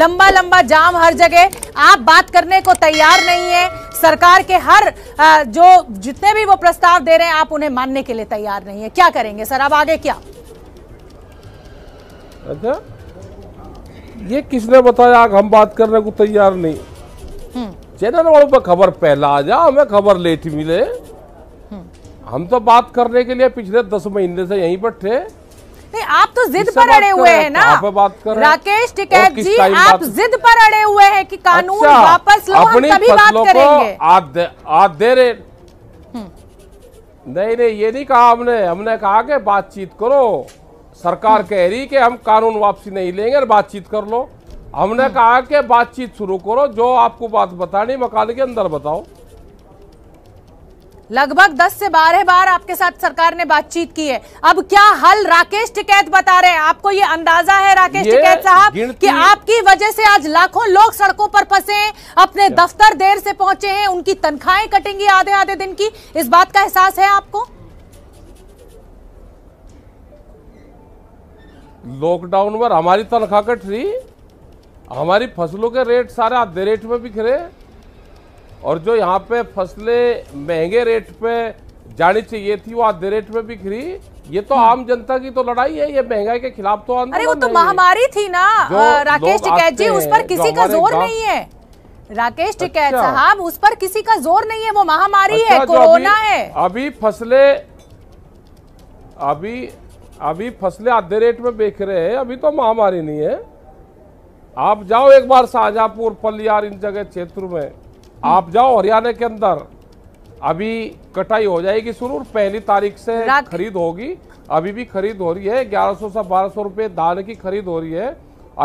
लंबा लंबा जाम हर जगह आप बात करने को तैयार नहीं है सरकार के हर जो जितने भी वो प्रस्ताव दे रहे हैं आप उन्हें मानने के लिए तैयार नहीं है क्या करेंगे सर अब आगे क्या अच्छा ये किसने बताया हम बात करने को तैयार नहीं हम्म। चैनल वालों पर खबर पहला आ जा हमें खबर लेट मिले हम्म। हम तो बात करने के लिए पिछले दस महीने से यहीं पर थे नहीं आप तो जिद पर अड़े हुए हैं ना बात कर राकेश टिकैत जी आप जिद पर अड़े हुए हैं कि कानून अच्छा, वापस लो हम तभी बात करेंगे आप दे, आप दे रहे हम्म। नहीं नहीं ये नहीं कहा हमने हमने कहा कि बातचीत करो सरकार हम्म। कह रही कि हम कानून वापसी नहीं लेंगे और बातचीत कर लो हमने हम्म। कहा कि बातचीत शुरू करो जो आपको बात बतानी मकान के अंदर बताओ लगभग 10 से 12 बार आपके साथ सरकार ने बातचीत की है अब क्या हल राकेश टिकैत बता रहे हैं आपको ये अंदाजा है राकेश टिकैत साहब कि आपकी वजह से आज लाखों लोग सड़कों पर फंसे हैं अपने दफ्तर देर से पहुंचे हैं उनकी तनख्वाहें कटेंगी आधे आधे दिन की इस बात का एहसास है आपको लॉकडाउन पर हमारी तनख्वाह कट रही हमारी फसलों के रेट सारे आधे रेट में बिखरे और जो यहाँ पे फसलें महंगे रेट पे जानी चाहिए थी वो आधे रेट में भी खरी ये तो हम्म। आम जनता की तो लड़ाई है ये महंगाई के खिलाफ तो अरे वो तो महामारी थी ना राकेश टिकैत जी उस पर किसी का जोर नहीं है राकेश टिकैत अच्छा। साहब उस पर किसी का जोर नहीं है वो महामारी अच्छा, है कोरोना है अभी फसले अभी अभी फसलें आधे रेट में बेच रहे हैं अभी तो महामारी नहीं है आप जाओ एक बार शाहजहांपुर पलियार इन जगह क्षेत्र में आप जाओ हरियाणा के अंदर अभी कटाई हो जाएगी शुरू पहली तारीख से खरीद होगी अभी भी खरीद हो रही है 1100 से 1200 रुपए धान की खरीद हो रही है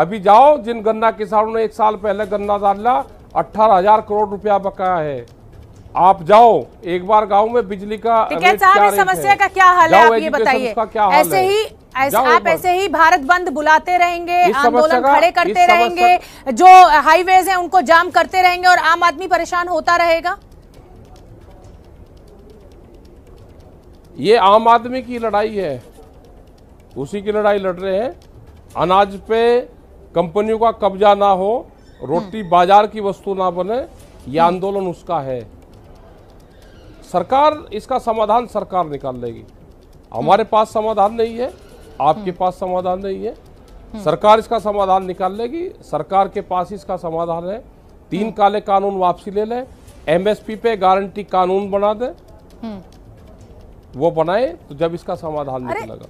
अभी जाओ जिन गन्ना किसानों ने एक साल पहले गन्ना डाला अठारह हजार करोड़ रुपया बकाया है आप जाओ एक बार गांव में बिजली का समस्या का क्या हल है आप ये बताइए ऐसे ही आप ऐसे ही भारत बंद बुलाते रहेंगे आंदोलन खड़े करते रहेंगे जो हाईवेज हैं उनको जाम करते रहेंगे और आम आदमी परेशान होता रहेगा ये आम आदमी की लड़ाई है उसी की लड़ाई लड़ रहे हैं अनाज पे कंपनियों का कब्जा ना हो रोटी हम्म। बाजार की वस्तु ना बने यह हम्म। आंदोलन उसका है सरकार इसका समाधान सरकार निकाल लेगी हमारे पास समाधान नहीं है आपके पास समाधान नहीं है सरकार इसका समाधान निकाल लेगी सरकार के पास इसका समाधान है तीन काले कानून वापसी ले लें एमएसपी पे गारंटी कानून बना दे वो बनाए तो जब इसका समाधान निकलेगा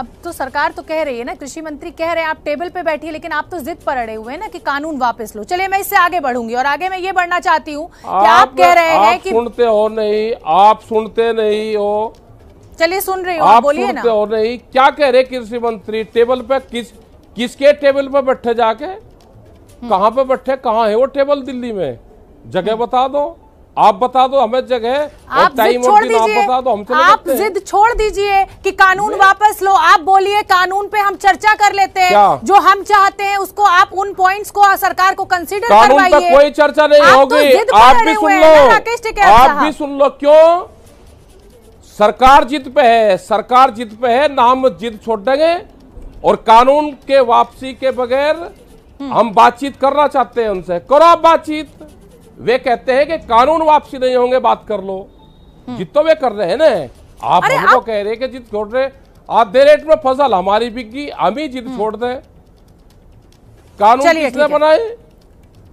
अब तो सरकार तो कह रही है ना कृषि मंत्री कह रहे हैं आप टेबल पे है लेकिन आप तो जिद पर अड़े हुए हैं ना कि कानून वापस लो चलिए मैं इससे आगे बढ़ूंगी और आगे मैं ये बढ़ना चाहती हूँ आप, आप कह रहे हैं कि सुनते हो नहीं आप सुनते नहीं हो चलिए सुन रही हूँ आप बोलिए ना और नहीं क्या कह रहे कृषि मंत्री टेबल पे किस किसके टेबल पे बैठे जाके हम्म। कहाँ पे बैठे कहाँ है वो टेबल दिल्ली में जगह बता दो आप बता दो हमें जगह आप जिद छोड़ दीजिए आप, बता दो, आप जिद छोड़ दीजिए कि कानून वापस लो आप बोलिए कानून पे हम चर्चा कर लेते हैं जो हम चाहते हैं उसको आप उन पॉइंट्स को सरकार को कंसीडर करवाइए कोई चर्चा नहीं तो होगी आप भी सुन लो आप भी सुन लो क्यों सरकार जिद पे है सरकार जिद पे है नाम जिद छोड़ देंगे और कानून के वापसी के बगैर हम्म। हम बातचीत करना चाहते हैं उनसे करो आप बातचीत वे कहते हैं कि कानून वापसी नहीं होंगे बात कर लो हम्म। जिद तो वे कर रहे हैं ना आप हमको तो आप... कह रहे हैं कि जिद छोड़ रहे दे रेट में फसल हमारी बिकी हम ही जिद हम्म। छोड़ दे कानून किसने बनाए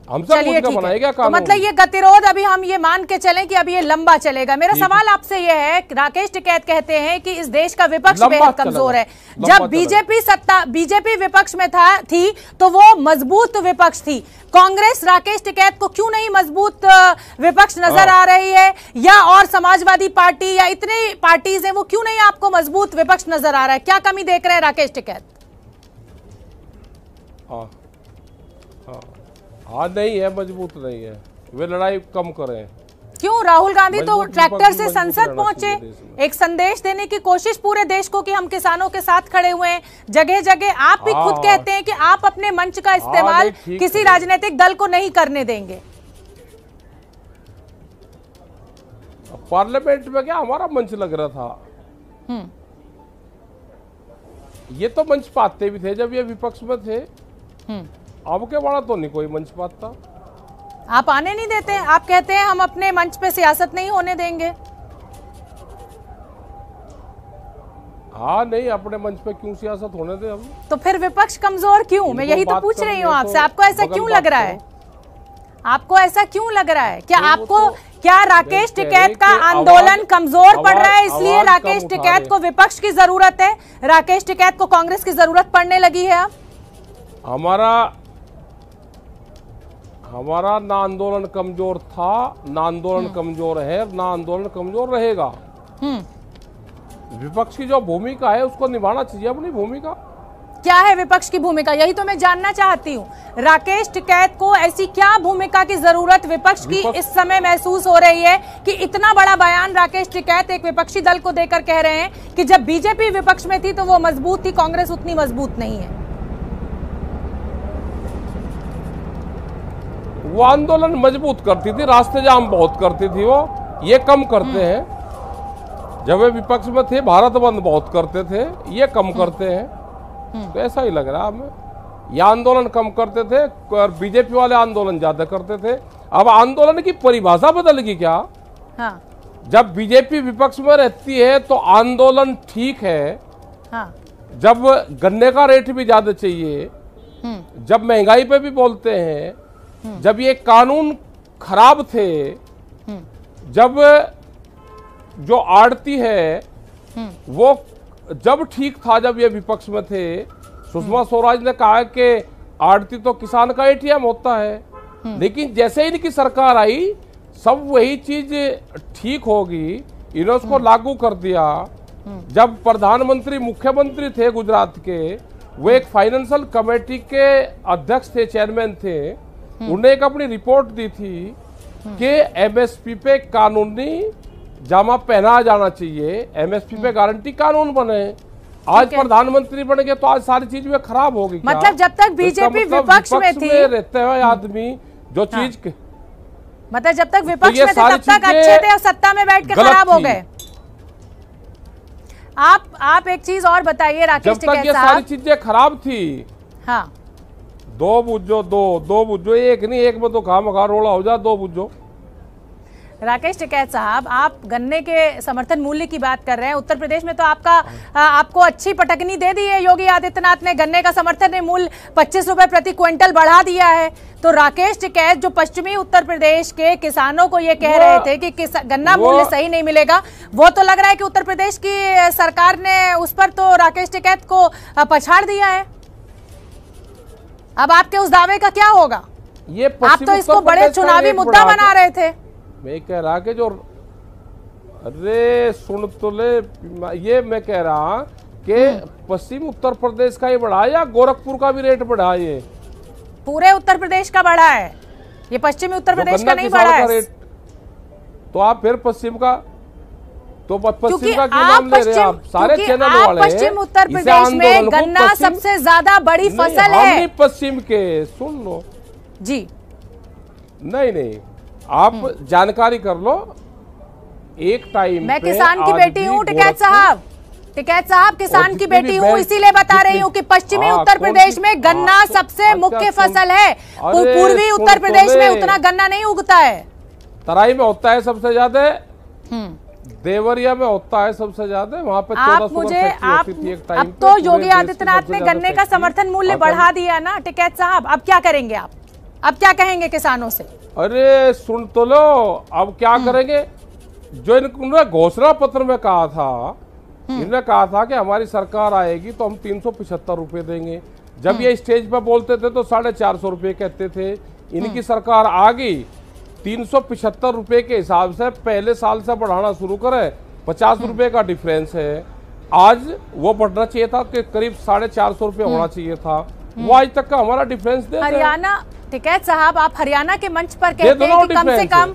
हम सब चलिए ठीक है तो मतलब ये गतिरोध अभी हम ये मान के चलें कि अभी ये लंबा चलेगा मेरा सवाल आपसे ये है राकेश टिकैत कहते हैं कि इस देश का विपक्ष बेहद कमजोर है जब बीजेपी सत्ता बीजेपी विपक्ष में था थी तो वो मजबूत विपक्ष थी कांग्रेस राकेश टिकैत को क्यों नहीं मजबूत विपक्ष नजर हाँ। आ रही है या और समाजवादी पार्टी या इतने पार्टीज है वो क्यों नहीं आपको मजबूत विपक्ष नजर आ रहा है क्या कमी देख रहे हैं राकेश टिकैत हाँ। हाँ नहीं है मजबूत नहीं है वे लड़ाई कम करें क्यों राहुल गांधी तो ट्रैक्टर से संसद पहुंचे एक संदेश देने की कोशिश पूरे देश को कि हम किसानों के साथ खड़े हुए हैं जगह जगह आप भी खुद हाँ। कहते हैं कि आप अपने मंच का हाँ, इस्तेमाल किसी राजनीतिक दल को नहीं करने देंगे पार्लियामेंट में क्या हमारा मंच लग रहा था हम्म। ये तो मंच पाते भी थे जब ये विपक्ष में थे हम्म। आपके वाला तो नहीं कोई मंच पाता आप आने नहीं देते आप कहते हैं हम अपने मंच पे सियासत नहीं होने देंगे हाँ नहीं अपने मंच पे क्यों सियासत होने दे हम तो फिर विपक्ष कमजोर क्यों मैं यही तो पूछ रही हूँ तो आपसे आपको ऐसा क्यों लग रहा है आपको ऐसा क्यों लग रहा है क्या आपको तो क्या राकेश टिकैत का आंदोलन कमजोर पड़ रहा है इसलिए राकेश टिकैत को विपक्ष की जरूरत है राकेश टिकैत को कांग्रेस की जरूरत पड़ने लगी है अब हमारा हमारा ना आंदोलन कमजोर था ना आंदोलन हम्म। कमजोर है ना आंदोलन कमजोर रहेगा हम्म। विपक्ष की जो भूमिका है उसको निभाना चाहिए अपनी भूमिका क्या है विपक्ष की भूमिका यही तो मैं जानना चाहती हूँ राकेश टिकैत को ऐसी क्या भूमिका की जरूरत विपक्ष की इस समय महसूस हो रही है कि इतना बड़ा बयान राकेश टिकैत एक विपक्षी दल को देकर कह रहे हैं कि जब बीजेपी विपक्ष में थी तो वो मजबूत थी कांग्रेस उतनी मजबूत नहीं है वो आंदोलन मजबूत करती थी रास्ते जाम बहुत करती थी वो ये कम करते हम्म। हैं जब वे विपक्ष में थे भारत बंद बहुत करते थे ये कम हम्म। करते हैं हम्म। तो ऐसा ही लग रहा हमें यह आंदोलन कम करते थे और बीजेपी वाले आंदोलन ज्यादा करते थे अब आंदोलन की परिभाषा बदल गई क्या हाँ। जब बीजेपी विपक्ष में रहती है तो आंदोलन ठीक है हाँ। जब गन्ने का रेट भी ज्यादा चाहिए जब महंगाई पे भी बोलते हैं जब ये कानून खराब थे हम्म। जब जो आड़ती है हम्म। वो जब ठीक था जब ये विपक्ष में थे सुषमा हम्म। स्वराज ने कहा कि आड़ती तो किसान का एटीएम होता है लेकिन जैसे ही इनकी सरकार आई सब वही चीज ठीक होगी इन्होंने उसको लागू कर दिया जब प्रधानमंत्री मुख्यमंत्री थे गुजरात के वो एक फाइनेंशियल कमेटी के अध्यक्ष थे चेयरमैन थे हम्म। उन्हें एक अपनी रिपोर्ट दी थी हम्म। कि एमएसपी पे कानूनी जामा पहना जाना चाहिए एमएसपी पे हम्म। गारंटी कानून बने आज प्रधानमंत्री बन गए तो आज सारी चीज में खराब होगी मतलब जब तक तो बीजेपी मतलब विपक्ष, में थी रहते हुए आदमी जो हाँ। चीज हाँ। मतलब जब तक तो विपक्ष तो में थे तब तक अच्छे थे और सत्ता में बैठ के खराब हो गए आप आप एक चीज और बताइए राकेश जब तक ये सारी चीजें खराब थी हाँ दो बुझो दो दो बुझो एक नहीं एक में तो खा मखा रोला हो जा दो बुझो राकेश टिकैत साहब आप गन्ने के समर्थन मूल्य की बात कर रहे हैं उत्तर प्रदेश में तो आपका आपको अच्छी पटकनी दे दी है योगी आदित्यनाथ ने गन्ने का समर्थन मूल्य पच्चीस रुपए प्रति क्विंटल बढ़ा दिया है तो राकेश टिकैत जो पश्चिमी उत्तर प्रदेश के किसानों को ये कह रहे थे कि किस गन्ना मूल्य सही नहीं मिलेगा वो तो लग रहा है कि उत्तर प्रदेश की सरकार ने उस पर तो राकेश टिकैत को पछाड़ दिया है अब आपके उस दावे का क्या होगा ये आप तो इसको बड़े चुनावी मुद्दा बना रहे थे मैं कह रहा कि जो अरे सुन तो ले ये मैं कह रहा कि हम्म। पश्चिम उत्तर प्रदेश का ये बढ़ा या गोरखपुर का भी रेट बढ़ा ये पूरे उत्तर प्रदेश का बढ़ा है ये पश्चिमी उत्तर प्रदेश का नहीं बढ़ा है तो आप फिर पश्चिम का तो पश्चिम का क्यों नाम ले रहे हैं आप सारे चैनल वाले पश्चिम उत्तर प्रदेश में गन्ना सबसे ज्यादा बड़ी फसल है पश्चिम के सुन लो जी नहीं नहीं आप हम्म। जानकारी कर लो एक टाइम मैं किसान की बेटी हूँ टिकैत साहब टिकैत साहब किसान की बेटी हूँ इसीलिए बता रही हूँ कि पश्चिमी हाँ, हाँ, अच्छा उत्तर प्रदेश में गन्ना सबसे मुख्य फसल है पूर्वी उत्तर प्रदेश में उतना गन्ना नहीं उगता है तराई में होता है सबसे ज्यादा हम्म। देवरिया में होता है सबसे ज्यादा वहाँ पे आप मुझे आप अब तो योगी आदित्यनाथ ने गन्ने का समर्थन मूल्य बढ़ा दिया ना टिकैत साहब अब क्या करेंगे आप अब क्या कहेंगे किसानों से अरे सुन तो लो अब क्या हम्म। करेंगे जो इन्होंने घोषणा पत्र में कहा था हम्म। इन्होंने कहा था कि हमारी सरकार आएगी तो हम तीन सौ पिछहत्तर देंगे जब हम्म। ये स्टेज पर बोलते थे तो साढ़े चार सौ कहते थे इनकी सरकार आ गई तीन सौ पिछहत्तर के हिसाब से पहले साल से बढ़ाना शुरू करें पचास हम्म। रुपये का डिफरेंस है आज वो बढ़ना चाहिए था कि करीब साढ़े चार सौ रुपये हम्म। होना चाहिए था वो हम्म। आज तक का हमारा डिफरेंस दे हरियाणा टिकैत साहब आप हरियाणा के मंच पर कहते हैं कि कम से कम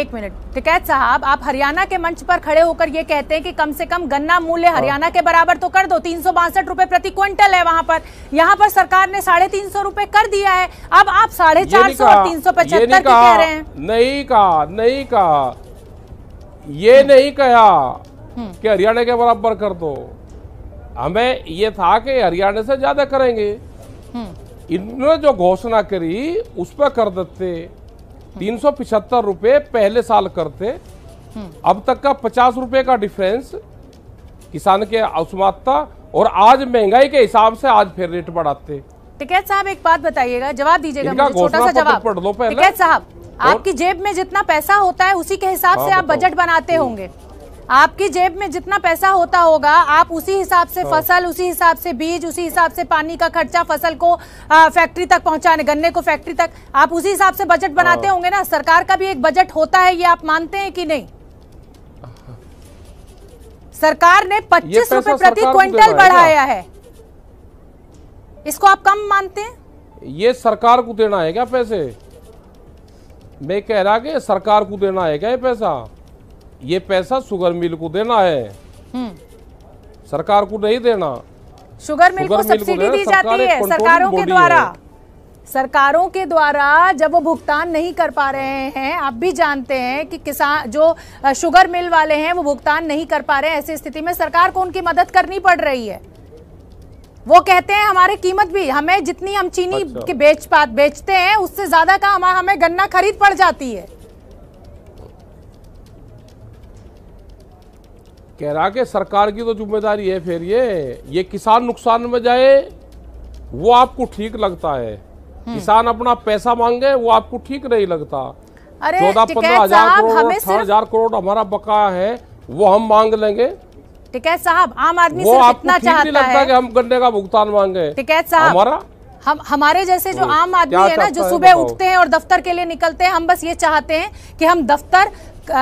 एक मिनट टिकैत साहब आप हरियाणा के मंच पर खड़े होकर ये कहते हैं कि कम से कम गन्ना मूल्य हाँ। हरियाणा के बराबर तो कर दो तीन सौ बासठ प्रति क्विंटल है वहां पर यहाँ पर सरकार ने साढ़े तीन सौ रूपए कर दिया है अब आप साढ़े चार सौ तीन सौ पचहत्तर कह रहे हैं नहीं कहा नहीं कहा ये हम्म। नहीं कहा हम्म। कि हरियाणा के बराबर कर दो हमें ये था कि हरियाणा से ज्यादा करेंगे हम्म। इन्होंने जो घोषणा करी उस पर कर देते तीन सौ पिछहत्तर रुपये पहले साल करते हम्म। अब तक का पचास रुपए का डिफरेंस किसान के असमानता और आज महंगाई के हिसाब से आज फिर रेट बढ़ाते टिकैत साहब एक बात बताइएगा जवाब दीजिएगा छोटा सा जवाब पढ़ लो पहले टिकैत साहब आपकी जेब में जितना पैसा होता है उसी के हिसाब से हाँ, आप बजट बनाते हम्म। होंगे आपकी जेब में जितना पैसा होता होगा आप उसी हिसाब से हाँ। फसल उसी हिसाब से बीज उसी हिसाब से पानी का खर्चा फसल को फैक्ट्री तक पहुंचाने गन्ने को फैक्ट्री तक आप उसी हिसाब से बजट बनाते हाँ। होंगे ना सरकार का भी एक बजट होता है ये आप मानते हैं कि नहीं सरकार ने पच्चीस रुपए प्रति क्विंटल बढ़ाया है इसको आप कम मानते हैं ये सरकार को देना है क्या पैसे मैं कह रहा कि सरकार को देना है क्या ये पैसा ये पैसा शुगर मिल को देना है हम्म। सरकार को नहीं देना शुगर मिल को सब्सिडी दी जाती है सरकारों के द्वारा सरकारों के द्वारा जब वो भुगतान नहीं कर पा रहे हैं आप भी जानते हैं कि किसान जो शुगर मिल वाले हैं वो भुगतान नहीं कर पा रहे हैं ऐसी स्थिति में सरकार को उनकी मदद करनी पड़ रही है वो कहते हैं हमारे कीमत भी हमें जितनी हम चीनी अच्छा। के बेच पा बेचते हैं उससे ज्यादा का हमें गन्ना खरीद पड़ जाती है कह रहा कि सरकार की तो जिम्मेदारी है फिर ये ये किसान नुकसान में जाए वो आपको ठीक लगता है हम्म। किसान अपना पैसा मांगे वो आपको ठीक नहीं लगता चौदह पंद्रह हजार करोड़ अठारह हजार करोड़ हमारा बकाया है वो हम मांग लेंगे टिकैत साहब आम आदमी सिर्फ इतना चाहता नहीं लगता है कि हम गन्ने का भुगतान मांगे टिकैत साहब हमारा हम हमारे जैसे जो आम आदमी है ना जो सुबह उठते हैं और दफ्तर के लिए निकलते हैं हम बस ये चाहते हैं कि हम दफ्तर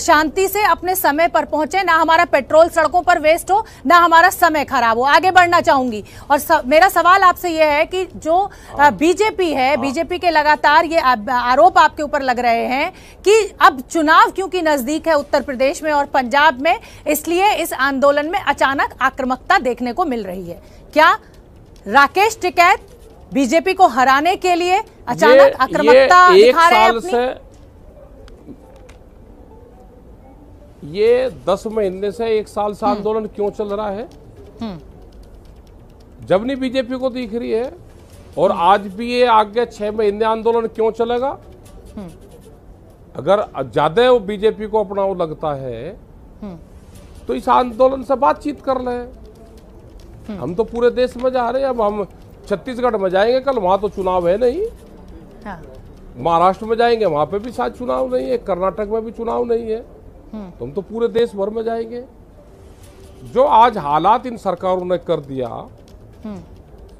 शांति से अपने समय पर पहुंचे ना हमारा पेट्रोल सड़कों पर वेस्ट हो ना हमारा समय खराब हो आगे बढ़ना चाहूंगी और स, मेरा सवाल आपसे यह है कि जो हाँ। बीजेपी है हाँ। बीजेपी के लगातार ये आरोप आपके ऊपर लग रहे हैं कि अब चुनाव क्योंकि नजदीक है उत्तर प्रदेश में और पंजाब में इसलिए इस आंदोलन में अचानक आक्रमकता देखने को मिल रही है क्या राकेश टिकैत बीजेपी को हराने के लिए अचानक आक्रमकता दिखा रहे हैं ये दस महीने से एक साल से हम्म। आंदोलन क्यों चल रहा है हम्म। जब नहीं बीजेपी को दिख रही है और हम्म। आज भी ये आगे छह महीने आंदोलन क्यों चलेगा अगर ज्यादा वो बीजेपी को अपनाओ लगता है तो इस आंदोलन से बातचीत कर ले हम तो पूरे देश में जा रहे हैं अब हम छत्तीसगढ़ में जाएंगे कल वहां तो चुनाव है नहीं हाँ। महाराष्ट्र में जाएंगे वहां पे भी शायद चुनाव नहीं है कर्नाटक में भी चुनाव नहीं है तो हम तो पूरे देश भर में जाएंगे जो आज हालात इन सरकारों ने कर दिया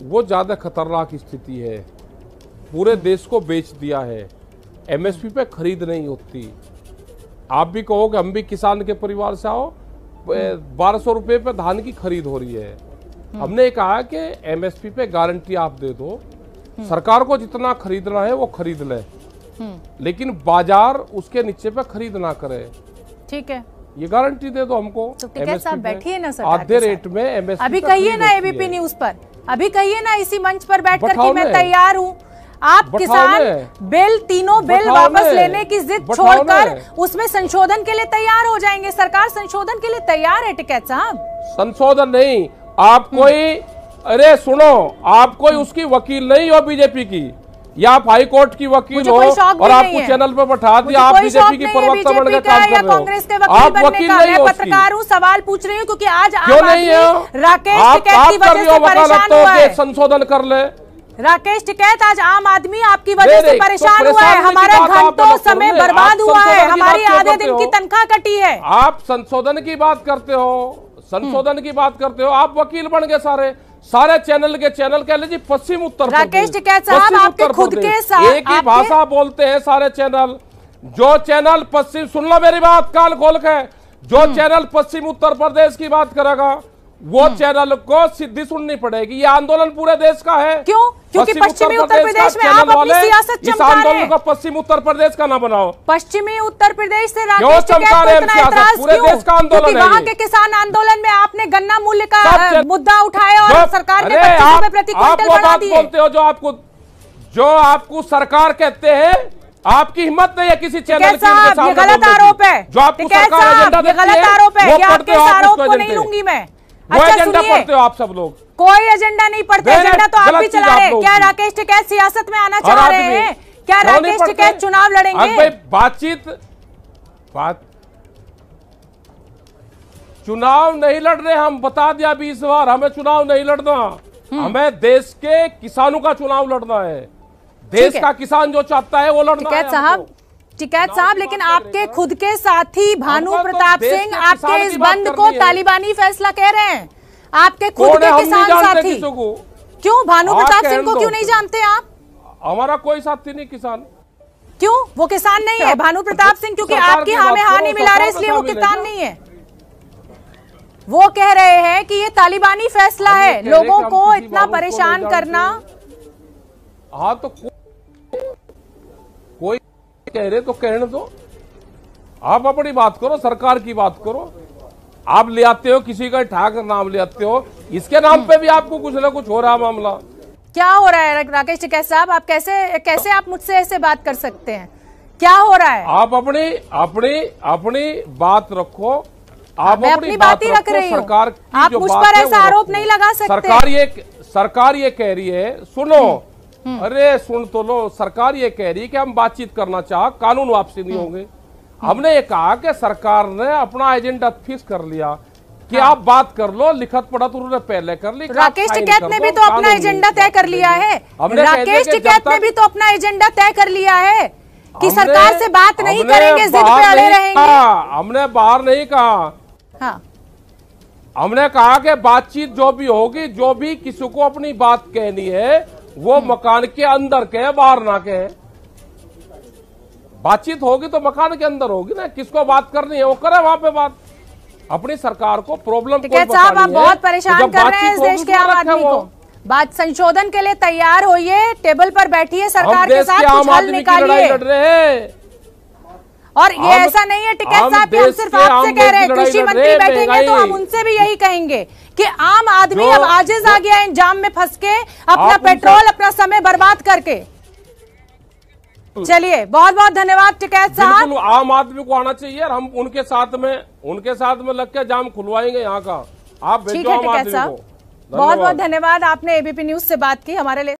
वो ज़्यादा खतरनाक स्थिति है पूरे देश को बेच दिया है एमएसपी पे खरीद नहीं होती आप भी कि हम भी किसान के परिवार से आओ बारह सौ रुपये पे धान की खरीद हो रही है हमने कहा कि एमएसपी पे गारंटी आप दे दो सरकार को जितना खरीदना है वो खरीद ले लेकिन बाजार उसके नीचे पे खरीद ना करे ठीक है ये गारंटी दे दो हमको तो बैठिए ना सर आधे रेट में अभी कहिए ना एबीपी न्यूज पर अभी कहिए ना इसी मंच पर बैठ कर मैं तैयार हूँ आप किसान बिल तीनों बिल वापस लेने की जिद छोड़कर उसमें संशोधन के लिए तैयार हो जाएंगे सरकार संशोधन के लिए तैयार है टिकैत साहब संशोधन नहीं आप कोई अरे सुनो आप कोई उसकी वकील नहीं हो बीजेपी की या आप हाई कोर्ट की वकील हो और आपको चैनल पर बैठा दिया आप बीजेपी की प्रवक्ता बनकर काम कर रहे हो आप वकील नहीं हो पत्रकार हूँ सवाल पूछ रही हूँ क्योंकि आज क्यों नहीं है राकेश आप कर रहे हो वकालत तो संशोधन कर ले राकेश टिकैत आज आम आदमी आपकी वजह से तो परेशान तो हुआ है हमारा घंटों समय बर्बाद हुआ है हमारी आधे दिन की तनख्वाह कटी है आप संशोधन की बात करते हो संशोधन की बात करते हो आप वकील बन गए सारे सारे चैनल के चैनल कह लीजिए पश्चिम उत्तर राकेश आपके खुद के साथ एक ही भाषा बोलते हैं सारे चैनल जो चैनल पश्चिम सुन लो मेरी बात काल खोल के जो हम्म। चैनल पश्चिम उत्तर प्रदेश की बात करेगा वो चैनल को सिद्धि सुननी पड़ेगी ये आंदोलन पूरे देश का है क्यों क्योंकि पश्चिमी उत्तर प्रदेश में आप अपनी सियासत चमका आंदोलन को पश्चिमी उत्तर प्रदेश का ना बनाओ पश्चिमी उत्तर प्रदेश से राकेश टिकैत क्योंकि वहाँ के किसान आंदोलन में आपने गन्ना मूल्य का मुद्दा उठाया और सरकार ने प्रति बोलते हो जो आपको जो आपको सरकार कहते हैं आपकी हिम्मत नहीं है किसी तो चैनल के गलत आरोप है जो आपको तो सरकार गलत आरोप है आपके आरोप नहीं लूंगी मैं अच्छा एजेंडा पढ़ते हो आप सब लोग कोई एजेंडा नहीं पढ़ते एजेंडा तो आप भी चला रहे क्या राकेश टिकैत सियासत में आना चाह रहे हैं क्या राकेश टिकैत चुनाव लड़ेंगे बातचीत बात चुनाव नहीं लड़ रहे हम बता दिया अभी इस बार हमें चुनाव नहीं लड़ना हम्म। हमें देश के किसानों का चुनाव लड़ना है देश का किसान जो चाहता है वो लड़ना है साहब ठीक है साहब लेकिन आपके खुद के साथी भानु तो प्रताप सिंह आपके इस बंद को तालिबानी फैसला कह रहे हैं आपके खुद के किसान साथी क्यों भानु हाँ, प्रताप सिंह को क्यों नहीं जानते आप हमारा कोई साथी नहीं किसान क्यों वो किसान नहीं है भानु प्रताप सिंह क्योंकि आपकी हाँ में हानि मिला रहे इसलिए वो किसान नहीं है वो कह रहे हैं कि ये तालिबानी फैसला है लोगों को इतना परेशान करना हाँ तो कोई कह रहे तो कहने दो आप अपनी बात करो सरकार की बात करो आप ले आते हो किसी का ठाक नाम ले आते हो इसके नाम पे भी आपको कुछ ना कुछ हो रहा मामला क्या हो रहा है राकेश टिकैत साहब आप कैसे कैसे आप मुझसे ऐसे बात कर सकते हैं क्या हो रहा है आप अपनी अपनी अपनी बात रखो आप अपनी, अपनी बात ही रख रही सरकार आप मुझ पर ऐसा आरोप नहीं लगा सकते सरकार ये सरकार ये कह रही है सुनो हम्म। अरे सुन तो लो सरकार ये कह रही कि हम बातचीत करना चाह कानून वापसी नहीं हम्म। होंगे हमने ये कहा कि सरकार ने अपना एजेंडा फिक्स कर लिया कि हाँ। आप बात कर लो लिखत पढ़त उन्होंने पहले कर ली राकेश टिकैत ने भी तो अपना एजेंडा तय कर लिया है राकेश टिकैत ने भी तो अपना एजेंडा तय कर लिया है कि सरकार से बात नहीं करेंगे जिद पे अड़े रहेंगे हमने बाहर नहीं कहा हाँ। हमने कहा कि बातचीत जो भी होगी जो भी किसी को अपनी बात कहनी है वो मकान के अंदर के है बाहर ना के है बातचीत होगी तो मकान के अंदर होगी ना किसको बात करनी है वो करे वहां पे बात अपनी सरकार को प्रॉब्लम अच्छा, साहब आप बहुत तो परेशान कर रहे हैं इस देश के तो आम आदमी को बात संशोधन के लिए तैयार होइए टेबल पर बैठिए सरकार के साथ कुछ हल निकालिए लड़ रहे हैं और ये ऐसा नहीं है टिकैत साहब हम सिर्फ आपसे कह रहे हैं कृषि मंत्री बैठेंगे तो हम उनसे भी यही कहेंगे कि आम आदमी तो अब आजिज आ तो गया इन जाम में फंस के अपना पेट्रोल अपना समय बर्बाद करके तो चलिए बहुत बहुत धन्यवाद टिकैत साहब आम आदमी को आना चाहिए हम उनके साथ में उनके साथ में लग के जाम खुलवाएंगे यहाँ का आप ठीक है टिकैत साहब बहुत बहुत धन्यवाद आपने एबीपी न्यूज से बात की हमारे लिए